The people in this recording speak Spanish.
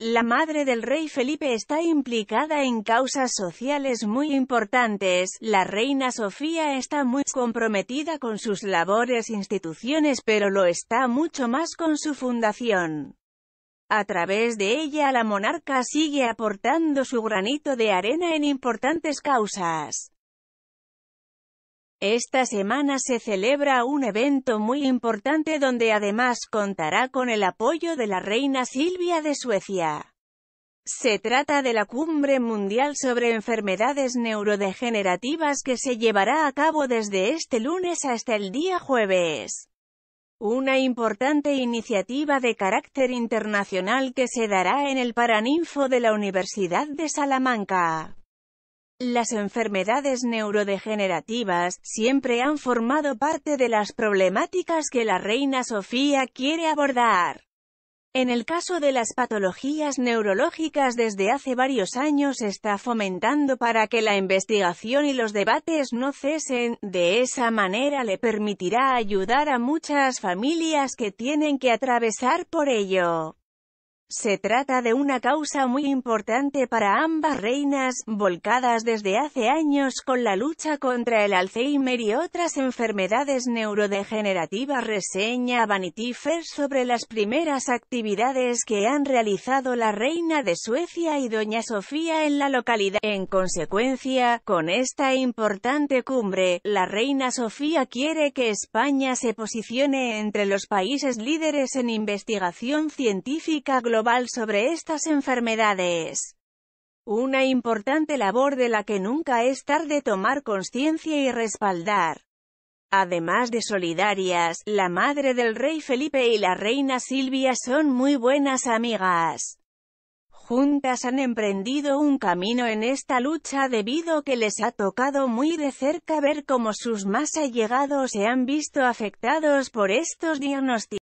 La madre del rey Felipe está implicada en causas sociales muy importantes, la reina Sofía está muy comprometida con sus labores e instituciones pero lo está mucho más con su fundación. A través de ella la monarca sigue aportando su granito de arena en importantes causas. Esta semana se celebra un evento muy importante donde además contará con el apoyo de la reina Silvia de Suecia. Se trata de la Cumbre Mundial sobre Enfermedades Neurodegenerativas que se llevará a cabo desde este lunes hasta el día jueves. Una importante iniciativa de carácter internacional que se dará en el Paraninfo de la Universidad de Salamanca. Las enfermedades neurodegenerativas siempre han formado parte de las problemáticas que la reina Sofía quiere abordar. En el caso de las patologías neurológicas desde hace varios años está fomentando para que la investigación y los debates no cesen, de esa manera le permitirá ayudar a muchas familias que tienen que atravesar por ello. Se trata de una causa muy importante para ambas reinas, volcadas desde hace años con la lucha contra el Alzheimer y otras enfermedades neurodegenerativas. Reseña Vanity Fair sobre las primeras actividades que han realizado la reina de Suecia y doña Sofía en la localidad. En consecuencia, con esta importante cumbre, la reina Sofía quiere que España se posicione entre los países líderes en investigación científica global sobre estas enfermedades. Una importante labor de la que nunca es tarde tomar conciencia y respaldar. Además de solidarias, la madre del rey Felipe y la reina Silvia son muy buenas amigas. Juntas han emprendido un camino en esta lucha debido que les ha tocado muy de cerca ver cómo sus más allegados se han visto afectados por estos diagnósticos.